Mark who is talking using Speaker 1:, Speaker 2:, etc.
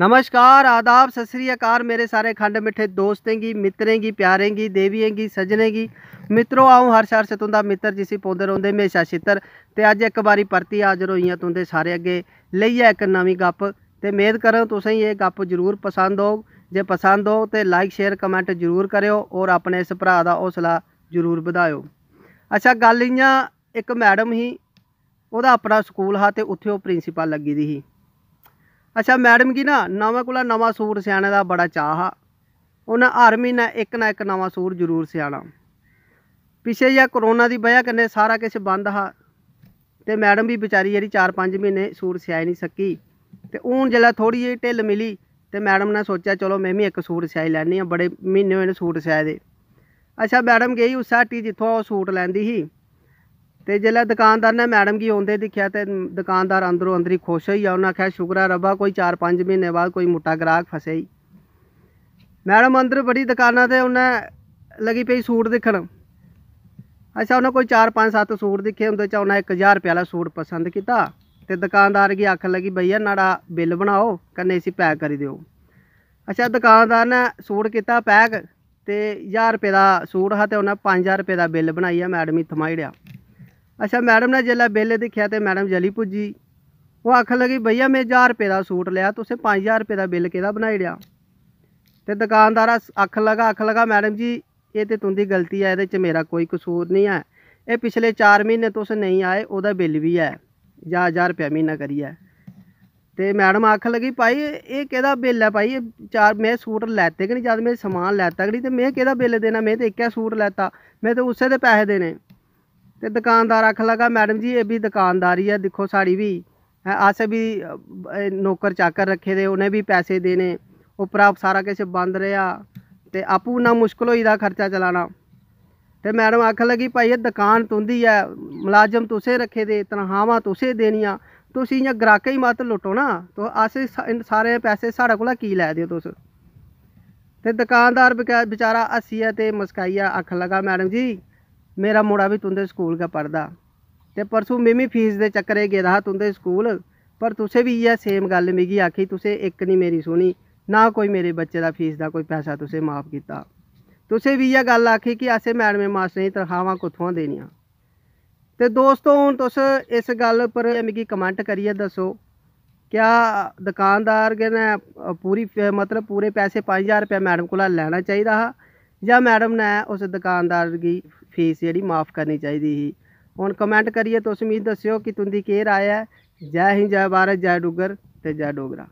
Speaker 1: ਨਮਸਕਾਰ ਆਦਾਬ ਸਤਿ ਸ੍ਰੀ ਅਕਾਲ ਮੇਰੇ ਸਾਰੇ ਖੰਡ ਮਿੱਠੇ ਦੋਸਤੇਂਗੀ ਮਿੱਤਰੇਂਗੀ ਪਿਆਰੇਂਗੀ ਦੇਵੀਏਂਗੀ ਸਜਣੇਂਗੀ ਮਿੱਤਰੋ ਆਉ ਹਰ ਸ਼ਹਿਰ ਸੇ ਤੁੰਦਾ ਮਿੱਤਰ ਜਿਸੀ ਪੌਂਦੇ ਰਹੁੰਦੇ ਮੇਸ਼ਾ ਛਿੱਤਰ ਤੇ ਅੱਜ ਇੱਕ ਵਾਰੀ ਪਰਤੀ ਆਜਰ ਹੋਈਆਂ ਤੁੰਦੇ ਸਾਰੇ ਅੱਗੇ ਲਈਆ ਇੱਕ ਨਵੀਂ ਗੱਪ ਤੇ ਮੇਦ ਕਰਾਂ ਤੁਸੀਂ ਇਹ ਗੱਪ ਜ਼ਰੂਰ ਪਸੰਦ ਹੋ ਜੇ ਪਸੰਦ ਹੋ ਤੇ ਲਾਈਕ ਸ਼ੇਅਰ ਕਮੈਂਟ ਜ਼ਰੂਰ ਕਰਿਓ ਔਰ ਆਪਣੇ ਇਸ ਭਰਾ ਦਾ ਹੌਸਲਾ ਜ਼ਰੂਰ ਵਧਾਇਓ ਅੱਛਾ ਗੱਲ ਇਆਂ ਇੱਕ ਮੈਡਮ ਹੀ ਉਹਦਾ ਆਪਣਾ ਸਕੂਲ ਹਾ ਤੇ ਉੱਥੇ ਉਹ ਪ੍ਰਿੰਸੀਪਲ ਲੱਗੀ ਦੀ ਸੀ ਅੱਛਾ ਮੈਡਮ ਕੀ ਨਾ ਨਵਾਂ ਕੋਲਾ ਨਵਾਂ ਸੂਟ ਸਿਆਣੇ ਦਾ ਬੜਾ ਚਾਹ ਆ ਉਹਨਾਂ ਹਰ ਮਹੀਨਾ ਇੱਕ ਨਾ ਇੱਕ ਨਵਾਂ ਸੂਟ ਜ਼ਰੂਰ ਸਿਆਣਾ ਪਿਛੇ ਜਾਂ ਕਰੋਨਾ ਦੀ ਵਜ੍ਹਾ ਕਨੇ ਸਾਰਾ ਕੁਝ ਬੰਦ ਹਾ ਤੇ ਮੈਡਮ ਵੀ ਵਿਚਾਰੀ ਜਿਹੜੀ 4-5 ਮਹੀਨੇ ਸੂਟ ਸਿਆਈ ਨਹੀਂ ਸਕੀ ਤੇ ਉਹਨ ਜਿਹੜਾ ਥੋੜੀ ਜਿਹੀ ਢਿੱਲ ਮਿਲੀ ਤੇ ਮੈਡਮ ਨੇ ਸੋਚਿਆ ਚਲੋ ਮੈਂ ਵੀ ਇੱਕ ਸੂਟ ਸਿਆਈ ਲੈਣੀ ਆ ਬੜੇ ਮਹੀਨੇ ਹੋਏ ਨੇ ਸੂਟ ਸਿਆਏ ਦੇ ਅੱਛਾ ਮੈਡਮ ਗਈ ਉਸ ਸਾਟੀ ਜਿੱਥੋਂ ਉਹ ਸੂਟ ਲੈਂਦੀ ਸੀ ਤੇ ਜਿਹੜਾ ਦੁਕਾਨਦਾਰ ਨੇ ਮੈਡਮ ਕੀ ਹੁੰਦੇ ਦੇਖਿਆ ਤੇ ਦੁਕਾਨਦਾਰ ਅੰਦਰੋਂ ਅੰਦਰੀ ਖੁਸ਼ ਹੋਈ ਆ ਉਹਨਾਂ ਕਹੇ ਸ਼ੁਕਰਾ ਰੱਬਾ ਕੋਈ 4-5 ਮਹੀਨੇ ਬਾਅਦ ਕੋਈ ਮੋਟਾ ਗ੍ਰਾਹਕ ਫਸੇ ਹੀ ਮੈਡਮ ਅੰਦਰ ਬੜੀ ਦੁਕਾਨਾਂ ਤੇ ਉਹਨਾਂ ਲੱਗੀ ਪਈ ਸੂਟ ਦੇਖਣ ਅੱਛਾ ਉਹਨਾਂ ਕੋਈ 4-5-7 ਸੂਟ ਦੇਖੇ ਹੁੰਦੇ ਚਾ ਉਹਨਾਂ 1000 ਰੁਪਏ ਵਾਲਾ ਸੂਟ ਪਸੰਦ ਕੀਤਾ ਤੇ ਦੁਕਾਨਦਾਰ ਕੀ ਅੱਖ ਲੱਗੀ ਬਈਆ ਨਾੜਾ ਬਿੱਲ ਬਣਾਓ ਕੰਨੇ ਸੀ ਪੈਕ ਕਰੀ ਦਿਓ ਅੱਛਾ ਦੁਕਾਨਦਾਰ ਨੇ ਸੂਟ ਕੀਤਾ ਪੈਕ ਤੇ 1000 ਰੁਪਏ ਦਾ ਸੂਟ ਹਾ ਤੇ ਉਹਨਾਂ 5000 ਰੁਪਏ ਦਾ ਬਿੱਲ ਬਣਾਈਆ ਮੈਡਮ ਹੀ ਥਮਾਈੜਿਆ ਅੱਛਾ ਮੈਡਮ ਨੇ ਜੇਲਾ ਬੇਲੇ ਦੇਖਿਆ ਤੇ ਮੈਡਮ ਜਲੀ ਪੁੱਜੀ ਉਹ ਆਖ ਲਗੀ ਭਈਆ ਮੈਂ 1000 ਰੁਪਏ ਦਾ ਸੂਟ ਲਿਆ ਤੁਸੀਂ 5000 ਰੁਪਏ ਦਾ ਬਿੱਲ ਕਿਹਦਾ ਬਣਾਈ ਰਿਆ ਤੇ ਦੁਕਾਨਦਾਰ ਆਖ ਲਗਾ ਆਖ ਲਗਾ ਮੈਡਮ ਜੀ ਇਹ ਤੇ ਤੁੰਦੀ ਗਲਤੀ ਆ ਇਹਦੇ ਚ ਮੇਰਾ ਕੋਈ ਕਸੂਰ ਨਹੀਂ ਹੈ ਇਹ ਪਿਛਲੇ 4 ਮਹੀਨੇ ਤੋਂ ਤੁਸੀਂ ਨਹੀਂ ਆਏ ਉਹਦਾ ਬਿੱਲ ਵੀ ਹੈ 1000 ਰੁਪਏ ਮਹੀਨਾ ਕਰੀਆ ਤੇ ਮੈਡਮ ਆਖ ਲਗੀ ਭਾਈ ਇਹ ਕਿਹਦਾ ਬਿੱਲ ਹੈ ਭਾਈ ਇਹ ਚਾਰ ਮੈਂ ਸੂਟ ਲੈਤੇ ਕਿ ਨਹੀਂ ਜਦ ਮੈਂ ਸਮਾਨ ਲੈਤਾ ਕਿ ਨਹੀਂ ਤੇ ਮੈਂ ਕਿਹਦਾ ਬਿੱਲ ਦੇਣਾ ਮੈਂ ਤੇ ਇੱਕਿਆ ਸੂਟ ਲੈਤਾ ਮੈਂ ਤੇ ਉਸੇ ਦੇ ਪੈਸੇ ਦੇਣੇ ਤੇ ਦੁਕਾਨਦਾਰ ਆਖ ਲਗਾ ਮੈਡਮ ਜੀ ਇਹ ਵੀ ਦੁਕਾਨਦਾਰੀ ਆ ਦੇਖੋ ਸਾੜੀ ਵੀ ਆਸੇ ਵੀ ਨੌਕਰ ਚਾਕਰ ਰੱਖੇ ਦੇ ਉਹਨੇ ਵੀ ਪੈਸੇ ਦੇਣੇ ਉਪਰਾ ਸਾਰਾ ਕੁਝ ਬੰਦ ਰਿਹਾ ਤੇ ਆਪੂ ਨਾ ਮੁਸ਼ਕਲ ਹੋਈ ਦਾ ਖਰਚਾ ਚਲਾਣਾ ਤੇ ਮੈਡਮ ਆਖ ਲਗੀ ਭਾਈ ਇਹ ਦੁਕਾਨ ਤੁੰਦੀ ਆ ਮੁਲਾਜ਼ਮ ਤੁਸੇ ਰੱਖੇ ਦੇ ਤਨਹਾਵਾ ਤੁਸੇ ਦੇਣੀਆਂ ਤੁਸੀਂ ਇਹ ਗ੍ਰਾਹਕ ਹੀ ਮਤ ਲੁੱਟੋ ਨਾ ਤੋ ਆਸੇ ਸਾਰੇ ਪੈਸੇ ਸਾਡੇ ਕੋਲ ਕੀ ਲੈ ਦਿਓ ਤੁਸ ਤੇ ਦੁਕਾਨਦਾਰ ਵਿਚਾਰਾ ਅਸੀਆ ਤੇ ਮਸਕਾਈਆ ਅੱਖ ਲਗਾ ਮੈਡਮ ਜੀ ਮੇਰਾ ਮੋੜਾ ਵੀ ਤੁੰਦੇ ਸਕੂਲ ਕਾ ਪੜਦਾ ਤੇ ਪਰਸੂ ਮੇਮੀ ਫੀਸ ਦੇ ਚੱਕਰੇ ਗਿਆ ਰਹਾ ਤੁੰਦੇ ਸਕੂਲ ਪਰ ਤੁਸੀਂ ਵੀ ਇਹ ਸੇਮ ਗੱਲ ਮਿਗੀ ਆਖੀ ਤੁਸੀਂ ਇੱਕ ਨਹੀਂ ਮੇਰੀ ਸੁਣੀ ਨਾ ਕੋਈ ਮੇਰੇ ਬੱਚੇ ਦਾ ਫੀਸ ਦਾ ਕੋਈ ਪੈਸਾ ਤੁਸੀਂ ਮਾਫ ਕੀਤਾ ਤੁਸੀਂ ਵੀ ਇਹ ਗੱਲ ਆਖੀ ਕਿ ਐਸੇ ਮੈਡਮੇ ਮਾਸਟਰੇ ਤਰਖਾਵਾਂ ਕਿੱਥੋਂ ਦੇਣੀਆਂ ਤੇ ਦੋਸਤੋ ਹੁਣ ਤੁਸ ਇਸ ਗੱਲ ਪਰ ਮਿਗੀ ਕਮੈਂਟ ਕਰੀਏ ਦੱਸੋ ਕਿਆ ਦੁਕਾਨਦਾਰ ਕੇ ਕਹਿੰਦਾ ਪੂਰੀ ਮਤਲਬ ਪੂਰੇ ਪੈਸੇ 5000 ਰੁਪਏ ਮੈਡਮ ਕੋਲ ਲੈਣਾ ਚਾਹੀਦਾ ਜਾਂ ਮੈਡਮ ਨੇ ਉਸ ਦੁਕਾਨਦਾਰ ਦੀ ਫੀਸ ਜਿਹੜੀ ਮਾਫ ਕਰਨੀ ਚਾਹੀਦੀ ਸੀ ਹੁਣ ਕਮੈਂਟ ਕਰੀਏ ਤੁਸੀਂ ਵੀ ਦੱਸਿਓ ਕਿ ਤੁੰਦੀ ਕੇਰ ਆਇਆ ਜੈ ਹਿੰਦ ਜੈ ਭਾਰਤ ਜੈ ਡੁਗਰ ਤੇ ਜੈ ਡੋਗਰਾ